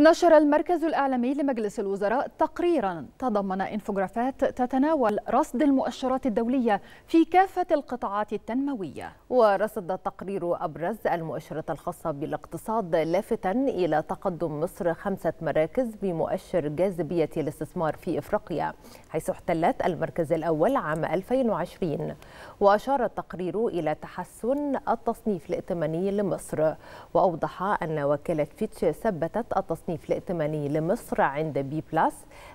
نشر المركز الإعلامي لمجلس الوزراء تقريرا تضمن إنفوجرافات تتناول رصد المؤشرات الدولية في كافة القطاعات التنموية ورصد التقرير أبرز المؤشرات الخاصة بالاقتصاد لافتا إلى تقدم مصر خمسة مراكز بمؤشر جاذبية الاستثمار في إفريقيا حيث احتلت المركز الأول عام 2020 وأشار التقرير إلى تحسن التصنيف الائتماني لمصر وأوضح أن وكالة فيتش ثبتت التصنيف التصنيف الائتماني لمصر عند بي بلس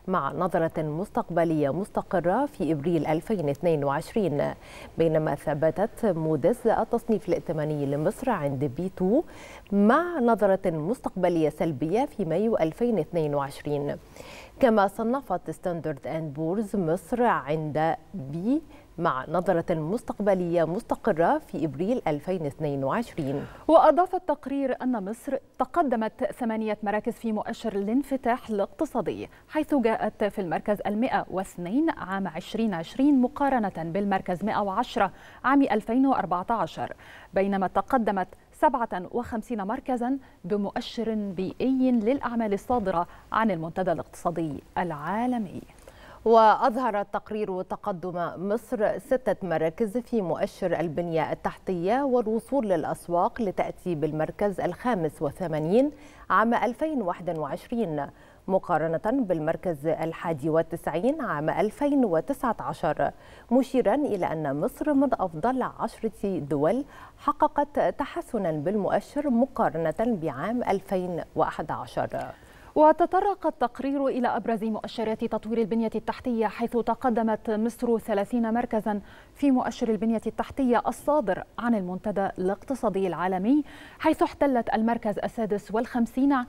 مع نظرة مستقبلية مستقرة في إبريل 2022 بينما ثبتت مودز التصنيف الائتماني لمصر عند بي 2 مع نظرة مستقبلية سلبية في مايو 2022 كما صنفت ستاندرد اند بورز مصر عند بي مع نظرة مستقبلية مستقرة في إبريل 2022 وأضاف التقرير أن مصر تقدمت ثمانية مراكز في مؤشر الانفتاح الاقتصادي حيث جاءت في المركز المئة واثنين عام 2020 مقارنة بالمركز 110 عام 2014 بينما تقدمت 57 مركزا بمؤشر بيئي للأعمال الصادرة عن المنتدى الاقتصادي العالمي وأظهر التقرير تقدم مصر ستة مراكز في مؤشر البنية التحتية والوصول للأسواق لتأتي بالمركز الخامس وثمانين عام 2021 مقارنة بالمركز الحادي والتسعين عام 2019 مشيرا إلى أن مصر من أفضل عشرة دول حققت تحسنا بالمؤشر مقارنة بعام 2011 وتطرق التقرير إلى أبرز مؤشرات تطوير البنية التحتية حيث تقدمت مصر 30 مركزا في مؤشر البنية التحتية الصادر عن المنتدى الاقتصادي العالمي حيث احتلت المركز السادس والخمسين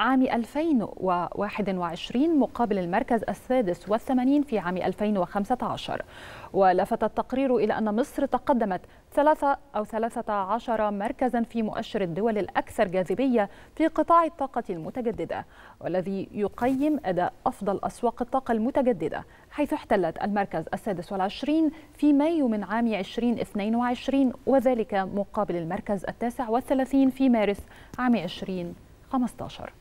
عام 2021 مقابل المركز السادس والثمانين في عام 2015 ولفت التقرير إلى أن مصر تقدمت ثلاثة أو 13 مركزا في مؤشر الدول الأكثر جاذبية في قطاع الطاقة المتجددة والذي يقيم أداء أفضل أسواق الطاقة المتجددة حيث احتلت المركز السادس والعشرين في مايو من عام 2022 وذلك مقابل المركز التاسع والثلاثين في مارس عام 2015